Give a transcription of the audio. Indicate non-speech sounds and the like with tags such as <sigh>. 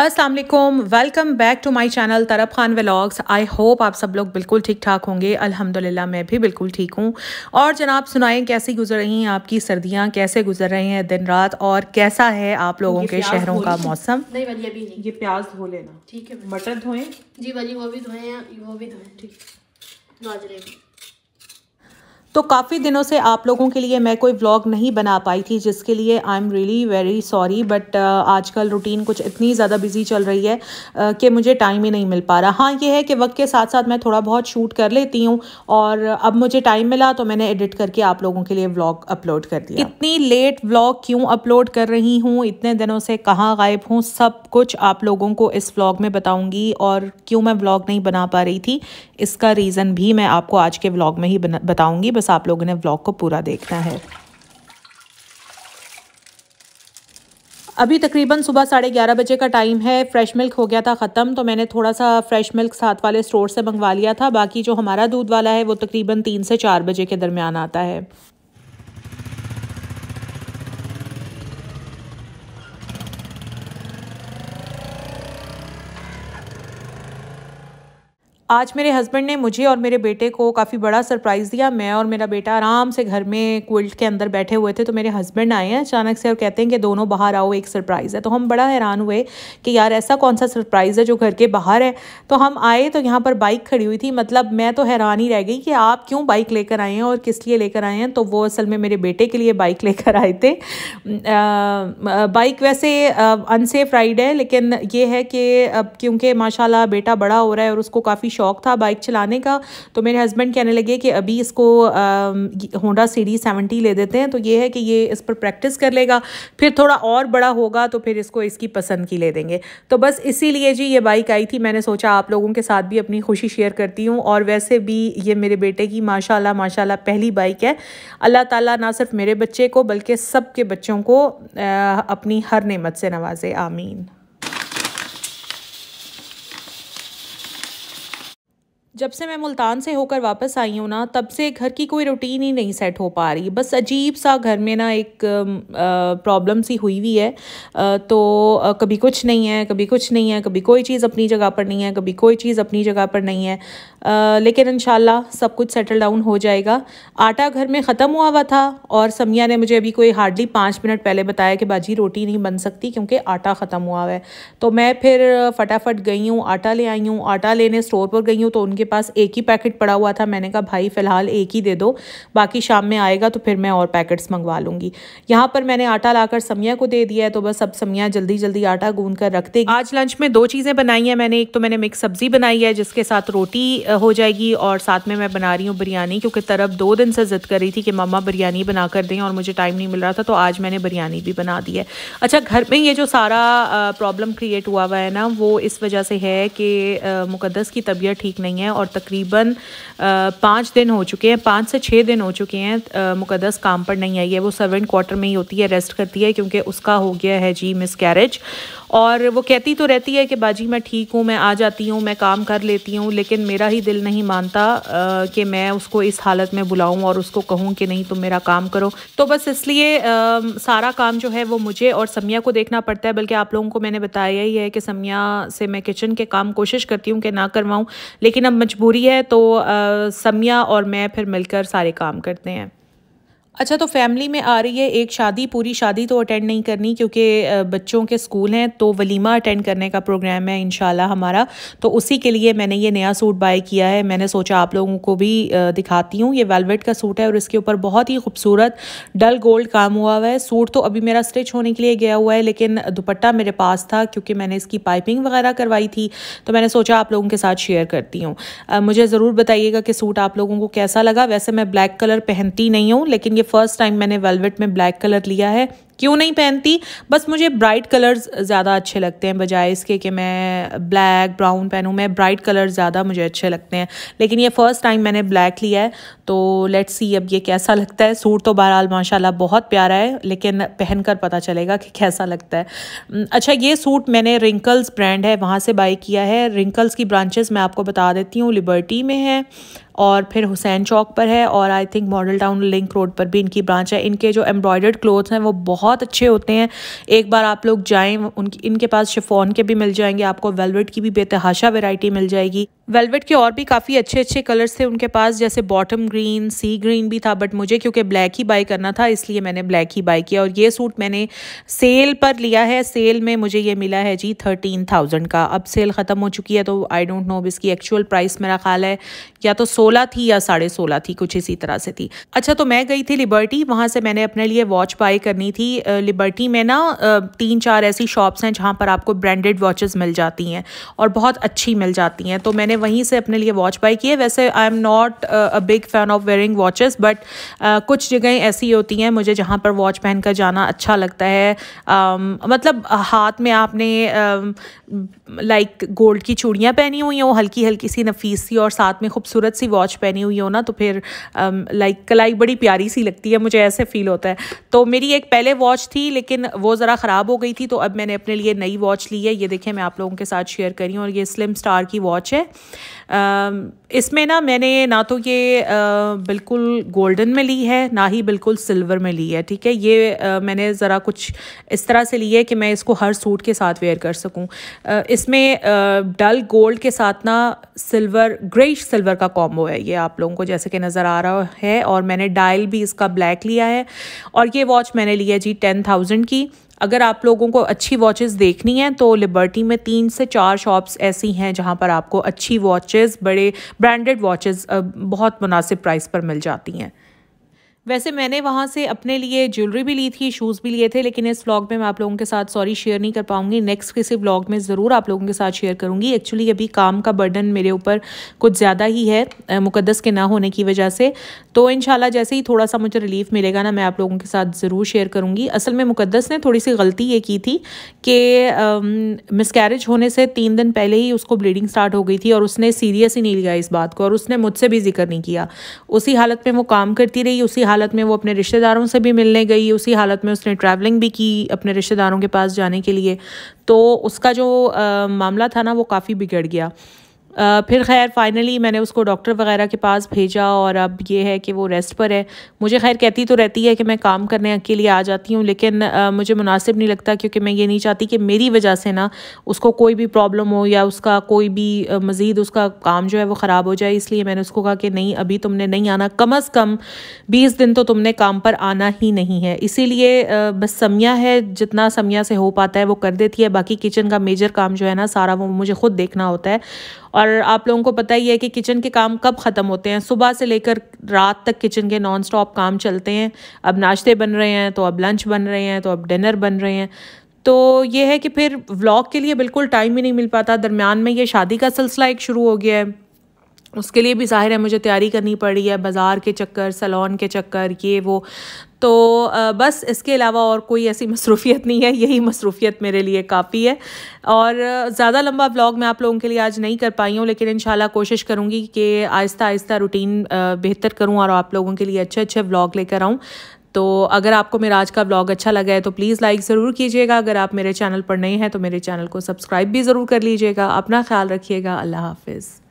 Aslam welcome back to my channel तरफ Khan vlogs I hope आप सब लोग बिल्कुल ठीक ठाक होंगे अल्हम्दुलिल्लाह मैं भी बिल्कुल ठीक हूँ और जनाब सुनाएं कैसी गुजर रही हैं आपकी सर्दियाँ कैसे गुजर रहे हैं दिन रात और कैसा है आप लोगों के शहरों का मौसम नहीं वाली अभी नहीं ये प्याज धो लेना ठीक है मटर धोएं जी वाली वो भी धोएं वो भी धोएं ठीक है तो काफ़ी दिनों से आप लोगों के लिए मैं कोई व्लॉग नहीं बना पाई थी जिसके लिए I am really very sorry but आजकल रूटीन कुछ इतनी ज़्यादा बिजी चल रही है uh, कि मुझे टाइम ही नहीं मिल पा रहा हाँ ये है कि वक्त के साथ साथ मैं थोड़ा बहुत शूट कर लेती हूँ और अब मुझे टाइम मिला तो मैंने एडिट करके आप लोगों के लिए व्लॉग अपलोड कर दिया इतनी लेट व्लॉग क्यों अपलोड कर रही हूँ इतने दिनों से कहाँ गायब हूँ सब कुछ आप लोगों को इस व्लॉग में बताऊँगी और क्यों मैं व्लॉग नहीं बना पा रही थी इसका रीज़न भी मैं आपको आज के व्लॉग में ही बताऊँगी बस आप लोगों ने व्लॉग को पूरा देखना है अभी तकरीबन सुबह साढ़े ग्यारह बजे का टाइम है फ़्रेश मिल्क हो गया था ख़त्म तो मैंने थोड़ा सा फ़्रेश मिल्क साथ वाले स्टोर से मंगवा लिया था बाकी जो हमारा दूध वाला है वो तकरीबन तीन से चार बजे के दरमियान आता है आज मेरे हस्बैंड ने मुझे और मेरे बेटे को काफ़ी बड़ा सरप्राइज़ दिया मैं और मेरा बेटा आराम से घर में क्विल्ट के अंदर बैठे हुए थे तो मेरे हस्बैंड आए हैं अचानक से और कहते हैं कि दोनों बाहर आओ एक सरप्राइज़ है तो हम बड़ा हैरान हुए कि यार ऐसा कौन सा सरप्राइज़ है जो घर के बाहर है तो हम आए तो यहाँ पर बाइक खड़ी हुई थी मतलब मैं तो हैरान ही रह गई कि आप क्यों बाइक लेकर आए हैं और किस लिए लेकर आए हैं तो वो असल में मेरे बेटे के लिए बाइक <laughs> लेकर आए थे बाइक वैसे अनसेफ राइड है लेकिन ये है कि अब क्योंकि माशाला बेटा बड़ा हो रहा है और उसको काफ़ी शौक़ था बाइक चलाने का तो मेरे हस्बैंड कहने लगे कि अभी इसको होंडा सीडी सेवेंटी ले देते हैं तो ये है कि ये इस पर प्रैक्टिस कर लेगा फिर थोड़ा और बड़ा होगा तो फिर इसको इसकी पसंद की ले देंगे तो बस इसीलिए जी ये बाइक आई थी मैंने सोचा आप लोगों के साथ भी अपनी खुशी शेयर करती हूँ और वैसे भी ये मेरे बेटे की माशाल्लाह माशाल्लाह पहली बाइक है अल्लाह ताला ना सिर्फ मेरे बच्चे को बल्कि सब के बच्चों को अपनी हर नेमत से नवाजे आमीन जब से मैं मुल्तान से होकर वापस आई हूँ ना तब से घर की कोई रूटीन ही नहीं सेट हो पा रही बस अजीब सा घर में ना एक प्रॉब्लम सी हुई हुई है आ, तो आ, कभी कुछ नहीं है कभी कुछ नहीं है कभी कोई चीज़ अपनी जगह पर नहीं है कभी कोई चीज़ अपनी जगह पर नहीं है लेकिन इन सब कुछ सेटल डाउन हो जाएगा आटा घर में ख़त्म हुआ हुआ था और समिया ने मुझे अभी कोई हार्डली पाँच मिनट पहले बताया कि बाजी रोटी नहीं बन सकती क्योंकि आटा ख़त्म हुआ हुआ है तो मैं फिर फटाफट गई हूँ आटा ले आई हूँ आटा लेने स्टोर पर गई हूँ तो उनके पास एक ही पैकेट पड़ा हुआ था मैंने कहा भाई फ़िलहाल एक ही दे दो बाकी शाम में आएगा तो फिर मैं और पैकेट्स मंगवा लूँगी यहाँ पर मैंने आटा ला समिया को दे दिया है तो बस अब समिया जल्दी जल्दी आटा गूंद कर रख आज लंच में दो चीज़ें बनाई हैं मैंने एक तो मैंने मिक्स सब्ज़ी बनाई है जिसके साथ रोटी हो जाएगी और साथ में मैं बना रही हूँ बिरयानी क्योंकि तरफ दो दिन से ज़िद कर रही थी कि मम्मा बिरयानी बना कर दें और मुझे टाइम नहीं मिल रहा था तो आज मैंने बिरयानी भी बना दी है अच्छा घर में ये जो सारा प्रॉब्लम क्रिएट हुआ हुआ है ना वो इस वजह से है कि मुकदस की तबीयत ठीक नहीं है और तकरीबन पाँच दिन हो चुके हैं पाँच से छः दिन हो चुके हैं मुकदस काम पर नहीं आई है वो सर्वेंट क्वार्टर में ही होती है रेस्ट करती है क्योंकि उसका हो गया है जी मिस कैरेज और वो कहती तो रहती है कि बाजी मैं ठीक हूँ मैं आ जाती हूँ मैं काम कर लेती हूँ लेकिन मेरा ही दिल नहीं मानता कि मैं उसको इस हालत में बुलाऊँ और उसको कहूँ कि नहीं तुम मेरा काम करो तो बस इसलिए सारा काम जो है वो मुझे और समिया को देखना पड़ता है बल्कि आप लोगों को मैंने बताया ही है कि समिया से मैं किचन के काम कोशिश करती हूँ कि ना करवाऊँ लेकिन अब मजबूरी है तो समिया और मैं फिर मिलकर सारे काम करते हैं अच्छा तो फैमिली में आ रही है एक शादी पूरी शादी तो अटेंड नहीं करनी क्योंकि बच्चों के स्कूल हैं तो वलीमा अटेंड करने का प्रोग्राम है इन हमारा तो उसी के लिए मैंने ये नया सूट बाय किया है मैंने सोचा आप लोगों को भी दिखाती हूँ ये वेलवेट का सूट है और इसके ऊपर बहुत ही खूबसूरत डल गोल्ड काम हुआ हुआ है सूट तो अभी मेरा स्टिच होने के लिए गया हुआ है लेकिन दुपट्टा मेरे पास था क्योंकि मैंने इसकी पाइपिंग वगैरह करवाई थी तो मैंने सोचा आप लोगों के साथ शेयर करती हूँ मुझे ज़रूर बताइएगा कि सूट आप लोगों को कैसा लगा वैसे मैं ब्लैक कलर पहनती नहीं हूँ लेकिन ये फर्स्ट टाइम मैंने वेलवेट में ब्लैक कलर लिया है क्यों नहीं पहनती बस मुझे ब्राइट कलर्स ज़्यादा अच्छे लगते हैं बजाय इसके कि मैं ब्लैक ब्राउन पहनूँ मैं ब्राइट कलर ज़्यादा मुझे अच्छे लगते हैं लेकिन ये फ़र्स्ट टाइम मैंने ब्लैक लिया है तो लेट्स सी अब ये कैसा लगता है सूट तो बहरहाल माशाल्लाह बहुत प्यारा है लेकिन पहनकर पता चलेगा कि कैसा लगता है अच्छा ये सूट मैंने रिंकल्स ब्रांड है वहाँ से बाई किया है रिंकल्स की ब्रांचेस मैं आपको बता देती हूँ लिबर्टी में है और फिर हुसैन चौक पर है और I think Model Town link road पर भी इनकी ब्रांच है इनके जो एम्ब्रॉयडर्ड क्लोथ्स हैं वो बहुत बहुत अच्छे होते हैं एक बार आप लोग जाएं उनकी इनके पास शिफोन के भी मिल जाएंगे आपको वेलवेट की भी बेतहाशा वेराइटी मिल जाएगी वेलवेट के और भी काफ़ी अच्छे अच्छे कलर्स थे उनके पास जैसे बॉटम ग्रीन सी ग्रीन भी था बट मुझे क्योंकि ब्लैक ही बाई करना था इसलिए मैंने ब्लैक ही बाई किया और ये सूट मैंने सेल पर लिया है सेल में मुझे ये मिला है जी थर्टीन थाउजेंड का अब सेल ख़त्म हो चुकी है तो आई डोंट नो इसकी एक्चुअल प्राइस मेरा ख्याल है या तो सोलह थी या साढ़े थी कुछ इसी तरह से थी अच्छा तो मैं गई थी लिबर्टी वहाँ से मैंने अपने लिए वॉच बाई करनी थी लिबर्टी में ना तीन चार ऐसी शॉप्स हैं जहाँ पर आपको ब्रांडेड वॉचेस मिल जाती हैं और बहुत अच्छी मिल जाती हैं तो मैंने वहीं से अपने लिए वॉच बाई की है वैसे I am not a big fan of wearing watches but कुछ जगहें ऐसी होती हैं मुझे जहाँ पर वॉच पहन कर जाना अच्छा लगता है um, मतलब हाथ में आपने लाइक um, गोल्ड like, की चूड़ियाँ पहनी हुई हों हल्की हल्की सी नफीस सी और साथ में खूबसूरत सी वॉच पहनी हुई हो ना तो फिर लाइक um, like, कलाई बड़ी प्यारी सी लगती है मुझे ऐसे फील होता है तो मेरी एक पहले वॉच वॉच थी लेकिन वो ज़रा ख़राब हो गई थी तो अब मैंने अपने लिए नई वॉच ली है ये देखें मैं आप लोगों के साथ शेयर करी और ये स्लिम स्टार की वॉच है इसमें ना मैंने ना तो ये बिल्कुल गोल्डन में ली है ना ही बिल्कुल सिल्वर में ली है ठीक है ये मैंने ज़रा कुछ इस तरह से ली है कि मैं इसको हर सूट के साथ वेयर कर सकूँ इसमें डल गोल्ड के साथ ना सिल्वर ग्रेश सिल्वर का कॉम्बो है ये आप लोगों को जैसे कि नज़र आ रहा है और मैंने डायल भी इसका ब्लैक लिया है और ये वॉच मैंने लिया है जी टेन थाउजेंड की अगर आप लोगों को अच्छी वॉचेस देखनी है तो लिबर्टी में तीन से चार शॉप्स ऐसी हैं जहां पर आपको अच्छी वॉचेस बड़े ब्रांडेड वॉचेस बहुत मुनासिब प्राइस पर मिल जाती हैं वैसे मैंने वहाँ से अपने लिए ज्वेलरी भी ली थी शूज़ भी लिए थे लेकिन इस व्लॉग में मैं आप लोगों के साथ सॉरी शेयर नहीं कर पाऊँगी नेक्स्ट किसी व्लॉग में ज़रूर आप लोगों के साथ शेयर करूँगी एक्चुअली अभी काम का बर्डन मेरे ऊपर कुछ ज़्यादा ही है मुकदस के ना होने की वजह से तो इन जैसे ही थोड़ा सा मुझे रिलीफ मिलेगा ना मैं आप लोगों के साथ ज़रूर शेयर करूँगी असल में मुकदस ने थोड़ी सी गलती ये की थी कि मिसकैरेज होने से तीन दिन पहले ही उसको ब्लीडिंग स्टार्ट हो गई थी और उसने सीरियस ही नहीं लिया इस बात को और उसने मुझसे भी जिक्र नहीं किया उसी हालत में वो काम करती रही उसी हालत में वो अपने रिश्तेदारों से भी मिलने गई उसी हालत में उसने ट्रैवलिंग भी की अपने रिश्तेदारों के पास जाने के लिए तो उसका जो आ, मामला था ना वो काफ़ी बिगड़ गया फिर खैर फाइनली मैंने उसको डॉक्टर वगैरह के पास भेजा और अब ये है कि वो रेस्ट पर है मुझे खैर कहती तो रहती है कि मैं काम करने के लिए आ जाती हूँ लेकिन आ, मुझे मुनासिब नहीं लगता क्योंकि मैं ये नहीं चाहती कि मेरी वजह से ना उसको कोई भी प्रॉब्लम हो या उसका कोई भी मज़ीद उसका काम जो है वो ख़राब हो जाए इसलिए मैंने उसको कहा कि नहीं अभी तुमने नहीं आना कम अज़ कम बीस दिन तो तुमने काम पर आना ही नहीं है इसीलिए बस समिया है जितना समिया से हो पाता है वो कर देती है बाकी किचन का मेजर काम जो है ना सारा वो मुझे खुद देखना होता है और आप लोगों को पता ही है कि किचन के काम कब ख़त्म होते हैं सुबह से लेकर रात तक किचन के नॉन स्टॉप काम चलते हैं अब नाश्ते बन रहे हैं तो अब लंच बन रहे हैं तो अब डिनर बन रहे हैं तो ये है कि फिर व्लॉग के लिए बिल्कुल टाइम ही नहीं मिल पाता दरमियान में ये शादी का सिलसिला एक शुरू हो गया है उसके लिए भी ज़ाहिर है मुझे तैयारी करनी पड़ी है बाज़ार के चक्कर सलोन के चक्कर ये वो तो बस इसके अलावा और कोई ऐसी मसरूफियत नहीं है यही मसरूफियत मेरे लिए काफ़ी है और ज़्यादा लंबा ब्लॉग मैं आप लोगों के लिए आज नहीं कर पाई हूँ लेकिन इन कोशिश करूँगी कि आहिस्ता आहिस्ता रूटीन बेहतर करूँ और आप लोगों के लिए अच्छे अच्छे ब्लॉग लेकर आऊँ तो अगर आपको मेरा आज का ब्लॉग अच्छा लगा है तो प्लीज़ लाइक ज़रूर कीजिएगा अगर आप मेरे चैनल पर नए हैं तो मेरे चैनल को सब्सक्राइब भी ज़रूर कर लीजिएगा अपना ख्याल रखिएगा अल्लाह हाफिज़